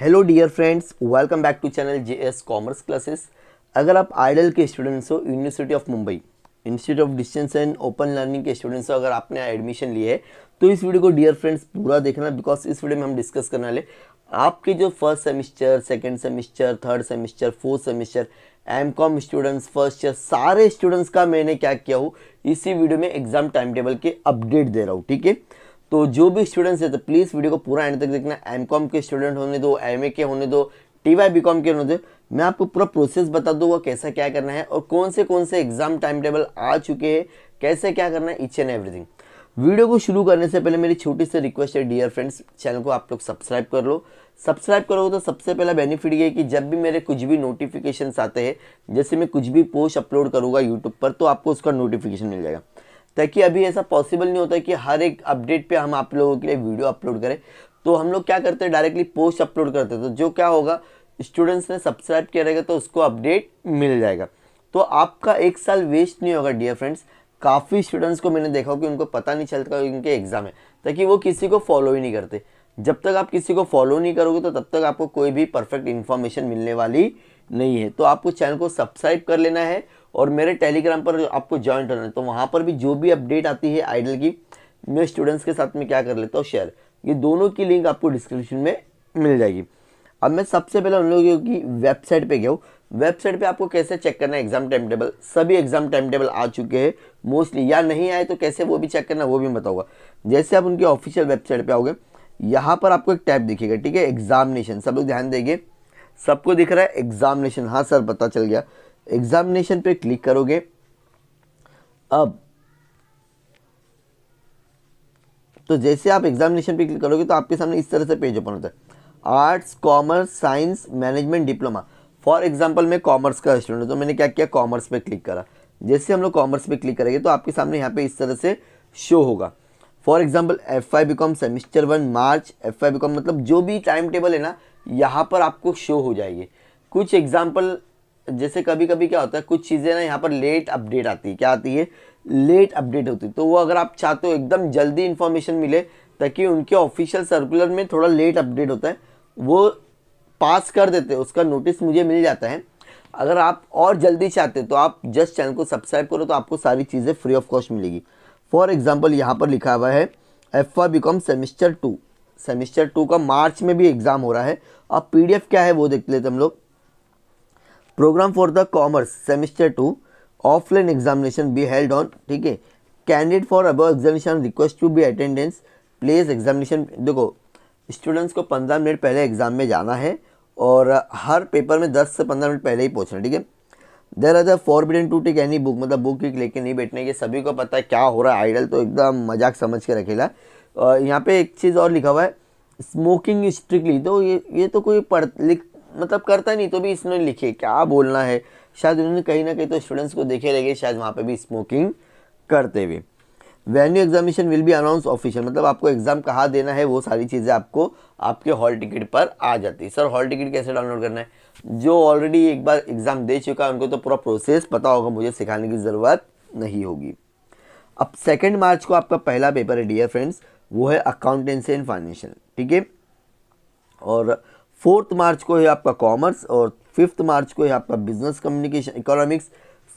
hello dear friends welcome back to channel J S commerce classes अगर आप IDOL के students हो university of Mumbai institute of distance and open learning के students अगर आपने admission लिए है तो इस वीडियो को डियर फ्रेंड्स पूरा देखना बिकॉज इस वीडियो में हम डिस्कस करने वाले आपके जो first semester second semester third semester fourth semester M com students first year सारे स्टूडेंट्स का मैंने क्या किया हूँ इसी वीडियो में एग्जाम टाइम टेबल के अपडेट दे रहा हूँ ठीक है तो जो भी स्टूडेंट्स है तो प्लीज़ वीडियो को पूरा एंड तक देखना एम कॉम के स्टूडेंट होने दो एम ए के होने दो टी वाई बी कॉम के होने दो मैं आपको पूरा प्रोसेस बता दूंगा कैसा क्या करना है और कौन से कौन से एग्ज़ाम टाइम टेबल आ चुके हैं कैसे क्या करना है इच एंड एवरीथिंग वीडियो को शुरू करने से पहले मेरी छोटी सी रिक्वेस्ट है डियर फ्रेंड्स चैनल को आप लोग सब्सक्राइब कर लो सब्सक्राइब करोगे तो सबसे पहला बेनिफिट ये कि जब भी मेरे कुछ भी नोटिफिकेशन आते हैं जैसे मैं कुछ भी पोस्ट अपलोड करूँगा यूट्यूब पर तो आपको उसका नोटिफिकेशन मिल जाएगा ताकि अभी ऐसा पॉसिबल नहीं होता कि हर एक अपडेट पर हम आप लोगों के लिए वीडियो अपलोड करें तो हम लोग क्या करते हैं डायरेक्टली पोस्ट अपलोड करते हैं तो जो क्या होगा स्टूडेंट्स ने सब्सक्राइब किया रहेगा तो उसको अपडेट मिल जाएगा तो आपका एक साल वेस्ट नहीं होगा डियर फ्रेंड्स काफ़ी स्टूडेंट्स को मैंने देखा हो कि उनको पता नहीं चलता उनके एग्ज़ाम है ताकि वो किसी को फॉलो ही नहीं करते जब तक आप किसी को फॉलो नहीं करोगे तो तब तक आपको कोई भी परफेक्ट इन्फॉर्मेशन मिलने वाली नहीं है तो आपको चैनल को सब्सक्राइब कर लेना है और मेरे टेलीग्राम पर आपको ज्वाइन करना है तो वहाँ पर भी जो भी अपडेट आती है आइडल की मैं स्टूडेंट्स के साथ में क्या कर लेता हूँ शेयर ये दोनों की लिंक आपको डिस्क्रिप्शन में मिल जाएगी अब मैं सबसे पहले उन लोगों की वेबसाइट पे गया हूँ वेबसाइट पे आपको कैसे चेक करना है एग्जाम टाइम टेबल सभी एग्जाम टाइम टेबल आ चुके हैं मोस्टली या नहीं आए तो कैसे वो भी चेक करना वो भी बताऊंगा जैसे आप उनकी ऑफिशियल वेबसाइट पे आओगे यहाँ पर आपको एक टैब दिखेगा ठीक है एग्जामिनेशन सब लोग ध्यान देंगे सबको दिख रहा है एग्जामिनेशन हाँ सर पता चल गया एग्जामिनेशन पे क्लिक करोगे अब तो जैसे आप एग्जामिनेशन पे क्लिक करोगे तो आपके सामने इस तरह से पेज ओपन होता है arts commerce science management diploma for example मैं कॉमर्स का स्टूडेंट हूँ तो मैंने क्या किया कॉमर्स पे क्लिक करा जैसे हम लोग कॉमर्स पे क्लिक करेंगे तो आपके सामने यहाँ पे इस तरह से शो होगा for example F I BCom semester one March F I BCom मतलब जो भी टाइम टेबल है ना यहाँ पर आपको शो हो जाएगी कुछ एग्जाम्पल जैसे कभी कभी क्या होता है कुछ चीज़ें ना यहाँ पर लेट अपडेट आती है क्या आती है लेट अपडेट होती है तो वो अगर आप चाहते हो एकदम जल्दी इन्फॉर्मेशन मिले ताकि उनके ऑफिशियल सर्कुलर में थोड़ा लेट अपडेट होता है वो पास कर देते हैं उसका नोटिस मुझे मिल जाता है अगर आप और जल्दी चाहते तो आप जस्ट चैनल को सब्सक्राइब करो तो आपको सारी चीज़ें फ्री ऑफ कॉस्ट मिलेगी फॉर एग्ज़ाम्पल यहाँ पर लिखा हुआ है F B com semester two semester two का मार्च में भी एग्ज़ाम हो रहा है अब पी क्या है वो देख लेते हम लोग program for the commerce semester two offline examination be held on ठीक है candidate for above examination request to be attendance place examination देखो स्टूडेंट्स को पंद्रह मिनट पहले एग्ज़ाम में जाना है और हर पेपर में दस से पंद्रह मिनट पहले ही पहुँचना ठीक है there are the forbidden to take any book मतलब बुक एक लेके नहीं बैठने के सभी को पता है क्या हो रहा है आइडल तो एकदम मजाक समझ के रखेगा और यहाँ पे एक चीज़ और लिखा हुआ है स्मोकिंग स्ट्रिक्टली तो ये ये तो कोई पढ़ लिख मतलब करता नहीं तो भी इसमें लिखे क्या बोलना है शायद उन्होंने कहीं ना कहीं तो स्टूडेंट्स को देखे लगे शायद वहाँ पर भी स्मोकिंग करते हुए venue examination will be announce official मतलब आपको एग्ज़ाम कहाँ देना है वो सारी चीज़ें आपको आपके हॉल टिकट पर आ जाती है सर हॉल टिकट कैसे डाउनलोड करना है जो ऑलरेडी एक बार एग्ज़ाम दे चुका है उनको तो पूरा प्रोसेस पता होगा मुझे सिखाने की ज़रूरत नहीं होगी अब सेकेंड मार्च को आपका पहला पेपर है डियर फ्रेंड्स वो है अकाउंटेंसी एंड फाइनेंशियल ठीक है और फोर्थ मार्च को है आपका कॉमर्स और फिफ्थ मार्च को है आपका बिजनेस कम्युनिकेशन इकोनॉमिक्स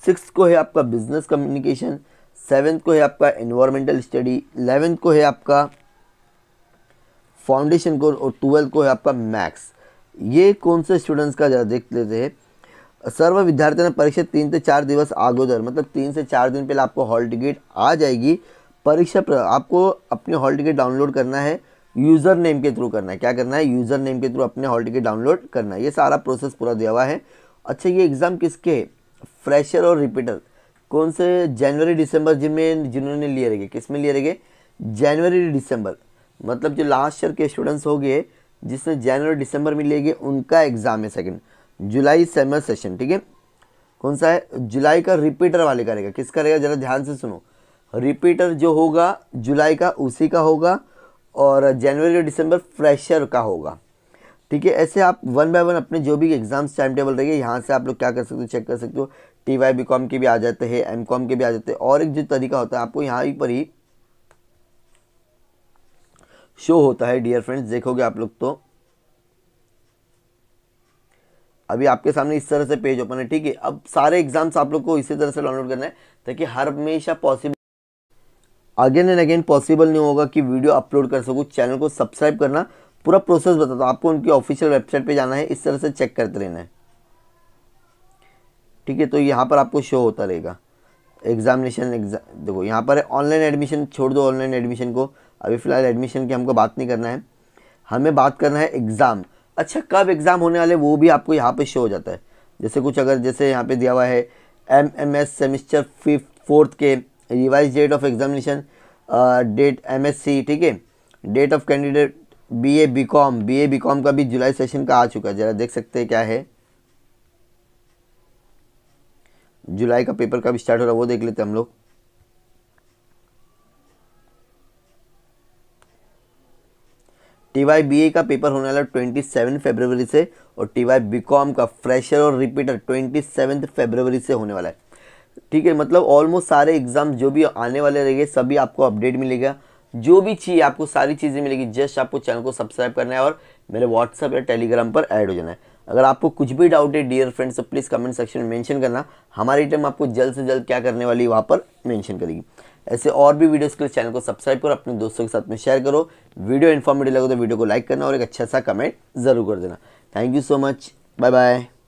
सिक्स को है आपका बिजनेस कम्युनिकेशन सेवन्थ को है आपका इन्वायरमेंटल स्टडी इलेवेंथ को है आपका फाउंडेशन कोर्स और ट्वेल्थ को है आपका मैथ्स ये कौन से स्टूडेंट्स का ज़्यादा देख लेते हैं सर्व विद्यार्थियों ने परीक्षा तीन से चार दिवस आगोदर मतलब तीन से चार दिन पहले आपको हॉल टिकट आ जाएगी परीक्षा पर आपको अपनी हॉल टिकट डाउनलोड करना है यूज़र नेम के थ्रू करना है क्या करना है यूज़र नेम के थ्रू अपने हॉल टिकट डाउनलोड करना है ये सारा प्रोसेस पूरा दिया हुआ है अच्छा ये एग्ज़ाम किसके है फ्रेशर और रिपीटर कौन से जनवरी दिसंबर जिनमें जिन्होंने लिए रहेंगे किस में लिए रहेंगे जनवरी दिसंबर मतलब जो लास्ट ईयर के स्टूडेंट्स हो गए जिसने जनवरी दिसंबर में लिए गए उनका एग्ज़ाम है सेकंड जुलाई समर सेशन ठीक है कौन सा है जुलाई का रिपीटर वाले का रहेगा किसका रहेगा ज़रा ध्यान से सुनो रिपीटर जो होगा जुलाई का उसी का होगा और जनवरी और दिसंबर फ्रेशर का होगा ठीक है ऐसे आप वन बाय वन अपने जो भी एग्ज़ाम्स टाइम टेबल रहेगा यहाँ से आप लोग क्या कर सकते हो चेक कर सकते हो टी वाई बी कॉम के भी आ जाते हैं एम कॉम के भी आ जाते हैं और एक जो तरीका होता है आपको यहाँ पर ही शो होता है डियर फ्रेंड्स देखोगे आप लोग तो अभी आपके सामने इस तरह से पेज ओपन है ठीक है अब सारे एग्जाम्स आप लोग को इसी तरह से डाउनलोड करना है ताकि हर हमेशा possible again and again possible नहीं होगा कि वीडियो अपलोड कर सकूँ चैनल को सब्सक्राइब करना पूरा प्रोसेस बताता हूँ आपको उनकी ऑफिशियल वेबसाइट पे जाना है इस तरह से चेक करते रहना है ठीक है तो यहाँ पर आपको शो होता रहेगा एग्जामिनेशन एग्जाम देखो यहाँ पर ऑनलाइन एडमिशन छोड़ दो ऑनलाइन एडमिशन को अभी फ़िलहाल एडमिशन की हमको बात नहीं करना है हमें बात करना है एग्ज़ाम अच्छा कब एग्ज़ाम होने वाले वो भी आपको यहाँ पर शो हो जाता है जैसे कुछ अगर जैसे यहाँ पर दिया हुआ है M M S semester fifth fourth के revise date of examination date M S C ठीक है date of candidate B A B com B A B com का भी जुलाई सेशन का आ चुका है ज़रा देख सकते हैं क्या है जुलाई का पेपर कब स्टार्ट हो रहा है वो देख लेते हम लोग टीवाई बी ए का पेपर होने वाला ट्वेंटी सेवन फेबरवरी से और टीवाई बी कॉम का फ्रेशर और रिपीटर ट्वेंटी सेवन फेबरवरी से होने वाला है ठीक है मतलब ऑलमोस्ट सारे एग्जाम जो भी आने वाले रहेंगे सभी आपको अपडेट मिलेगा जो भी चाहिए आपको सारी चीज़ें मिलेगी जस्ट आपको चैनल को सब्सक्राइब करना है और मेरे व्हाट्सअप या टेलीग्राम पर ऐड हो जाना है अगर आपको कुछ भी डाउट है डियर फ्रेंड्स तो प्लीज़ कमेंट सेक्शन में मेंशन करना हमारी टीम आपको जल्द से जल्द क्या करने वाली वहाँ पर मेंशन करेगी ऐसे और भी वीडियोस के लिए चैनल को सब्सक्राइब करो अपने दोस्तों के साथ में शेयर करो वीडियो इन्फॉर्मेटिव लगे तो वीडियो को लाइक करना और एक अच्छा सा कमेंट ज़रूर कर देना thank you so much bye bye